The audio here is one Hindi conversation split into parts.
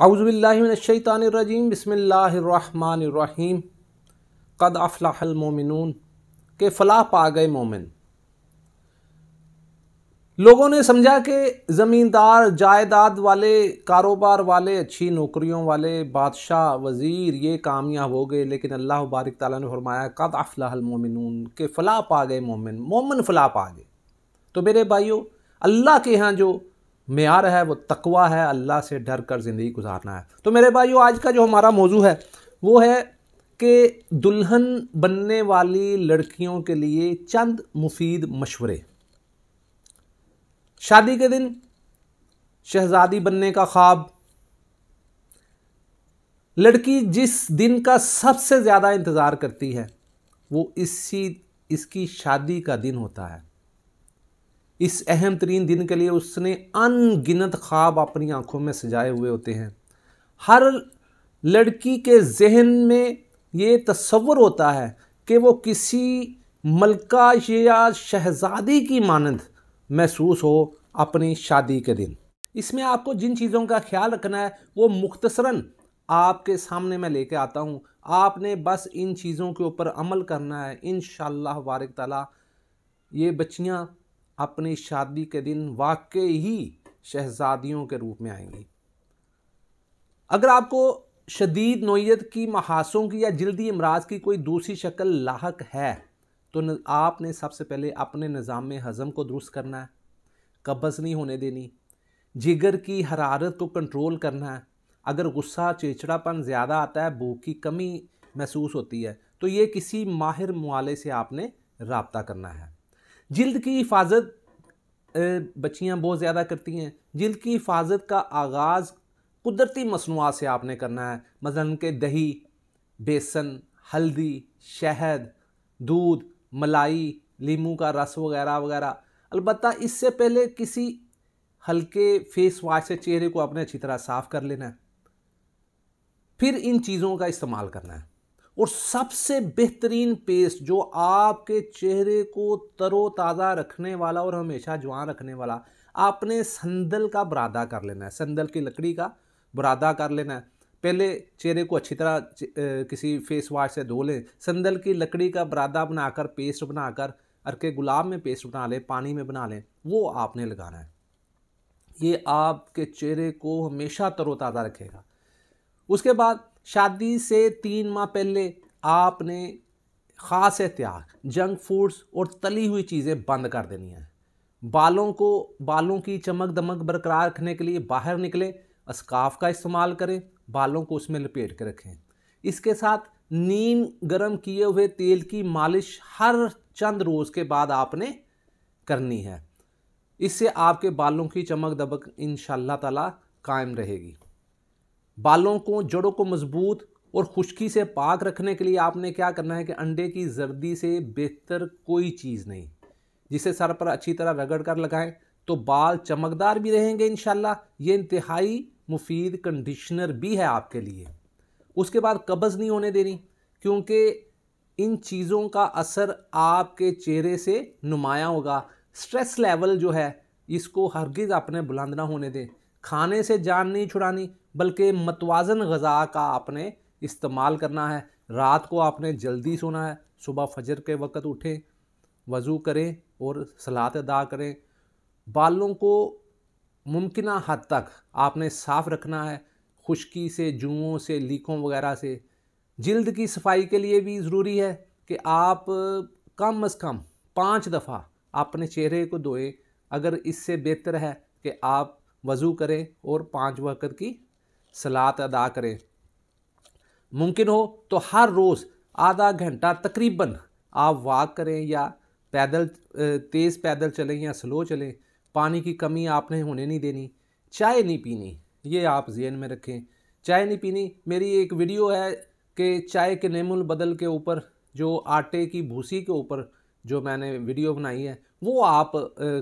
आउज़बिल्लिमिनशैतानरजीम बसमीम कद अफलाहमोमिन के फलाह पा गए मोमिन लोगों ने समझा कि ज़मींदार जायदाद वाले कारोबार वाले अच्छी नौकरियों वाले बादशाह वज़ीर ये कामयाब हो गए लेकिन अल्लाह बारक ताली ने फरमाया कद अफलाहमोमिन के फलाह पा गए मोमिन मोमिन फलाह पा गए तो मेरे भाइयों अल्लाह के यहाँ जो मैार है वो तकवा है अल्लाह से डर कर ज़िंदगी गुजारना है तो मेरे भाई आज का जो हमारा मौजू है वो है कि दुल्हन बनने वाली लड़कियों के लिए चंद मुफीद मशवरे शादी के दिन शहजादी बनने का ख्वाब लड़की जिस दिन का सबसे ज़्यादा इंतज़ार करती है वो इसी इसकी शादी का दिन होता है इस अहम तरीन दिन के लिए उसने अनगिनत ख्वाब अपनी आँखों में सजाए हुए होते हैं हर लड़की के जहन में ये तस्वर होता है कि वो किसी मलका या शहजादी की मानंद महसूस हो अपनी शादी के दिन इसमें आपको जिन चीज़ों का ख्याल रखना है वो मुख्तसरा आपके सामने मैं लेके आता हूँ आपने बस इन चीज़ों के ऊपर अमल करना है इन शाह ताली ये बच्चियाँ अपनी शादी के दिन वाकई ही शहजादियों के रूप में आएंगी अगर आपको शदीद नोयत की महासों की या जल्दी अमराज की कोई दूसरी शक्ल लाक है तो आपने सबसे पहले अपने निज़ाम हज़म को दुरुस्त करना है कब्ज़ नहीं होने देनी जिगर की हरारत को कंट्रोल करना है अगर गुस्सा चिड़चिड़ापन ज़्यादा आता है भूख की कमी महसूस होती है तो ये किसी माहिर मुआले से आपने रबता करना है जिल्द की हिफाजत बच्चियाँ बहुत ज़्यादा करती हैं जिल्द की हिफाजत का आगाज़ कुदरती मसनूआत से आपने करना है मसलन के दही बेसन हल्दी शहद दूध मलाई लीमू का रस वगैरह वगैरह अलबत्त इससे पहले किसी हल्के फेस वाश से चेहरे को अपने अच्छी तरह साफ़ कर लेना है फिर इन चीज़ों का इस्तेमाल करना है और सबसे बेहतरीन पेस्ट जो आपके चेहरे को तरोताज़ा रखने वाला और हमेशा जवान रखने वाला आपने संदल का बरादा कर लेना है संदल की लकड़ी का बरादा कर लेना है पहले चेहरे को अच्छी तरह किसी फेस वाश से धो लें संदल की लकड़ी का बरादा बनाकर पेस्ट बनाकर अरके गुलाब में पेस्ट बना लें पानी में बना लें वो आपने लगाना है ये आपके चेहरे को हमेशा तरोताज़ा रखेगा उसके बाद शादी से तीन माह पहले आपने ख़ास एहतियात जंक फूड्स और तली हुई चीज़ें बंद कर देनी है बालों को बालों की चमक दमक बरकरार रखने के लिए बाहर निकले स्काफ का इस्तेमाल करें बालों को उसमें लपेट के रखें इसके साथ नीम गरम किए हुए तेल की मालिश हर चंद रोज़ के बाद आपने करनी है इससे आपके बालों की चमक दमक इन ताला कायम रहेगी बालों को जड़ों को मजबूत और खुश्की से पाक रखने के लिए आपने क्या करना है कि अंडे की जर्दी से बेहतर कोई चीज़ नहीं जिसे सर पर अच्छी तरह रगड़ कर लगाएं तो बाल चमकदार भी रहेंगे इन ये इंतहाई मुफीद कंडीशनर भी है आपके लिए उसके बाद कब्ज़ नहीं होने देनी क्योंकि इन चीज़ों का असर आपके चेहरे से नुमाया होगा स्ट्रेस लेवल जो है इसको हरगिज़ आपने बुलंद ना होने दें खाने से जान नहीं छुड़ानी बल्कि मतवाजन गज़ा का आपने इस्तेमाल करना है रात को आपने जल्दी सोना है सुबह फजर के वक्त उठें वज़ू करें और सलात अदा करें बालों को मुमकिन हद तक आपने साफ़ रखना है खुश्की से जुओं से लीकों वगैरह से जल्द की सफाई के लिए भी ज़रूरी है कि आप कम अज़ कम पाँच दफ़ा अपने चेहरे को धोएं अगर इससे बेहतर है कि आप वज़ू करें और पाँच वक़्त की सलात अदा करें मुमकिन हो तो हर रोज़ आधा घंटा तकरीबन आप वाक करें या पैदल तेज़ पैदल चलें या स्लो चलें पानी की कमी आपने होने नहीं देनी चाय नहीं पीनी ये आप जहन में रखें चाय नहीं पीनी मेरी एक वीडियो है कि चाय के नेमुल बदल के ऊपर जो आटे की भूसी के ऊपर जो मैंने वीडियो बनाई है वो आप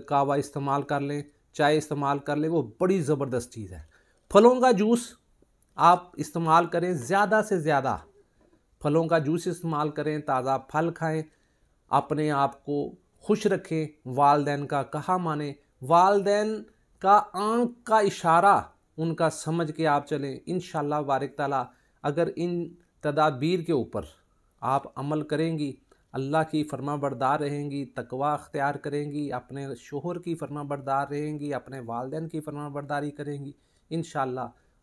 कावा इस्तेमाल कर लें चाय इस्तेमाल कर ले वो बड़ी ज़बरदस्त चीज़ है फलों का जूस आप इस्तेमाल करें ज़्यादा से ज़्यादा फलों का जूस इस्तेमाल करें ताज़ा फल खाएं अपने आप को खुश रखें वालदेन का कहा माने वालदेन का आंख का इशारा उनका समझ के आप चलें इन वारिक अगर इन तदाबीर के ऊपर आप अमल करेंगी अल्लाह की फरमा बरदार रहेंगी तकवा अख्तियार करेंगी अपने शोहर की फरमा बरदार रहेंगी अपने वालदेन की फरमा बरदारी करेंगी इन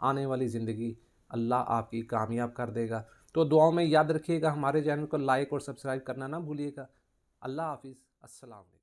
आने वाली ज़िंदगी अल्लाह आपकी कामयाब कर देगा तो दुआओं में याद रखिएगा हमारे चैनल को लाइक और सब्सक्राइब करना ना भूलिएगा अल्लाह हाफिज़ असलम